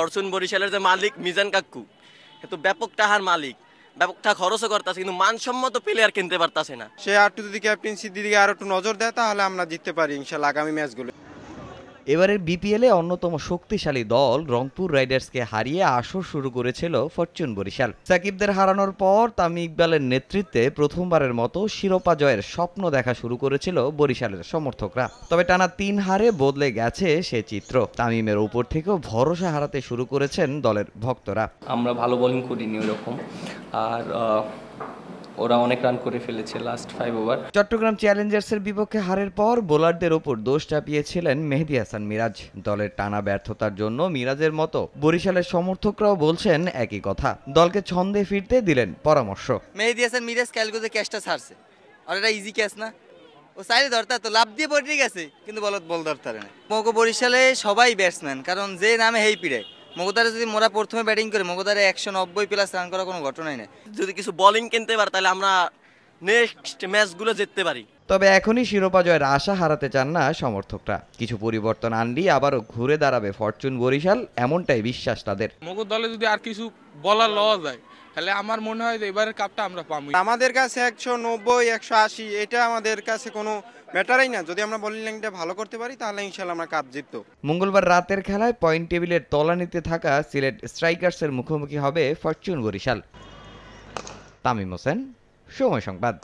Fortune বরিশালের যে মালিক মিজান কাকু কিন্তু ব্যাপক টাহার মালিক ব্যাপক টাকা খরচও করতেছে কিন্তু মানসম্মত প্লেয়ার কিনতে পারতাছে না সে আর একটু যদি ক্যাপ্টেন্সির দিকে আর একটু নজর দেয় তাহলে আমরা জিততে পারি ইনশাল্লাহ আগামী ম্যাচগুলো এবারের বিপিএলে অন্যতম শক্তিশালী দল রংপুর রাইডার্সকে হারিয়ে আসর শুরু করেছিল ফরচুন বরিশাল সাকিবদের হারানোর পর তামিম ইকবালের নেতৃত্বে প্রথমবারের মতো শিরোপা জয়ের স্বপ্ন দেখা শুরু করেছিল বরিশালের সমর্থকরা তবে টানা তিন হারে বদলে গেছে সে চিত্র তামিমের উপর থেকেও ভরসা হারাতে শুরু করেছেন দলের ভক্তরা আমরা ভালো বোলিং করিনি ওরকম আর ওরা অনেক রান করে ফেলেছে লাস্ট ফাইভ ওভার চট্টগ্রাম চ্যালেঞ্জার্সের বিপক্ষে হারের পর বোলারদের ওপর দোষ চাপিয়েছিলেন মেহেদি হাসান মিরাজ দলের টানা ব্যর্থতার জন্য মিরাজের মতো বরিশালের সমর্থকরাও বলছেন একই কথা দলকে ছন্দে ফিরতে দিলেন পরামর্শ মেহেদি হাসান মিরাজ ক্যালকুতে ক্যাশটা ছাড়ছে আর এটা ইজি ক্যাশ না ও সাইডে ধরতা তো লাভ দিয়ে পড়ে গেছে কিন্তু বলত বল ধরতে না বরিশালে সবাই ব্যাটসম্যান কারণ যে নামে হেই পিড়ে মগদারে যদি মোরা প্রথমে ব্যাটিং করে মগদারে একশো নব্বই প্লাস রান করার কোনো ঘটনাই নেই যদি কিছু বলিং কিনতে পারে তাহলে আমরা নেক্সট ম্যাচগুলো জিততে পারি তবে এখনই শিরোপা জয়ের আশা হারাতে চান না সমর্থকরা কিছু পরিবর্তন আনলি আবারও ঘুরে দাঁড়াবে ফরচুন বরিশাল এমনটাই বিশ্বাস তাদের মগর দলে যদি আর কিছু বলা লওয়া যায় তাহলে আমার মনে হয় যে এবারের কাপটা আমরা পাবো আমাদের কাছে একশো নব্বই একশো আশি এটা আমাদের কাছে কোনো ম্যাটারই না যদি আমরা বোলিং লাইনটা ভালো করতে পারি তাহলে ইনশাল্লাহ আমরা কাপ জিততো মঙ্গলবার রাতের খেলায় পয়েন্ট টেবিলের তলানিতে থাকা সিলেট স্ট্রাইকার্সের মুখোমুখি হবে ফরচুন বরিশাল তামিম হোসেন 社会上班。